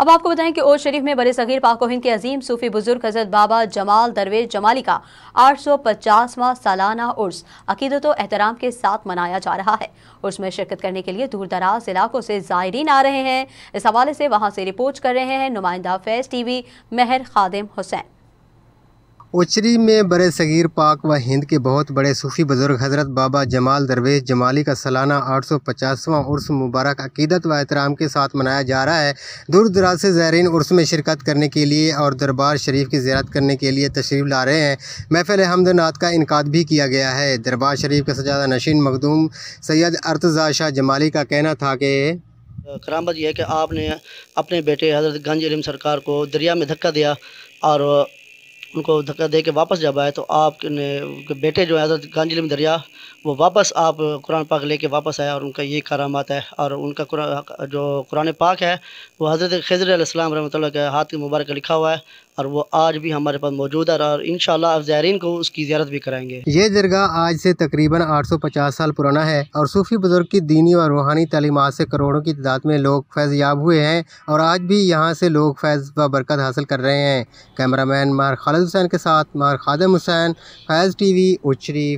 अब आपको बताएं कि ओज शरीफ में बड़े सगीर हिंद के अजीम सूफी बुजुर्ग हजरत बाबा जमाल दरवेज जमाली का आठ सौ पचासवा सालाना उर्स अकीदत व एहतराम के साथ मनाया जा रहा है उर्स में शिरकत करने के लिए दूर दराज इलाकों से जायरीन आ रहे हैं इस हवाले से वहाँ से रिपोर्ट कर रहे हैं नुमाइंदा फैज टी वी मेहर खादिम हुसैन ओचरी में बर सग़ीर पाक व हिंद के बहुत बड़े सूफ़ी बुज़ुर्ग हज़रत बाबा जमाल दरवेश जमाली का सालाना आठ सौ पचासवां उर्स मुबारक अकीदत व एहतराम के साथ मनाया जा रहा है दूर दराज से ज़ायरीन उर्स में शिरकत करने के लिए और दरबार शरीफ की ज्यारत करने के लिए तशरीफ़ ला रहे हैं महफिल नात का इनका भी किया गया है दरबार शरीफ का सजादा नशीन मखदूम सैयद अर्तजा शाह जमाली का कहना था कि करामत यह है कि आपने अपने बेटे हजरत गंज इलम सरकार को दरिया में धक्का दिया और उनको धक्का दे के वापस जब आए तो आपने बेटे जो है हज़रत गांजिल दरिया वो वापस आप कुरान पाक लेके वापस आया और उनका ये काराम है और उनका कुरा, जो कुरान पाक है वो हज़रत खजर आसमाम रहमत के हाथ के मुबारक लिखा हुआ है और वो आज भी हमारे पास मौजूद है और इन शायरीन को उसकी ज्यारत भी कराएंगे ये दरगाह आज से तकरीबन 850 साल पुराना है और सूफी बुजुर्ग की दीनी और रूहानी तलीमत से करोड़ों की तादाद में लोग फैज़ याब हुए हैं और आज भी यहाँ से लोग फैज़ व बरकत हासिल कर रहे हैं कैमरा मैन मार खालिद हुसैन के साथ मार खादम हुसैन फैज़ टी वी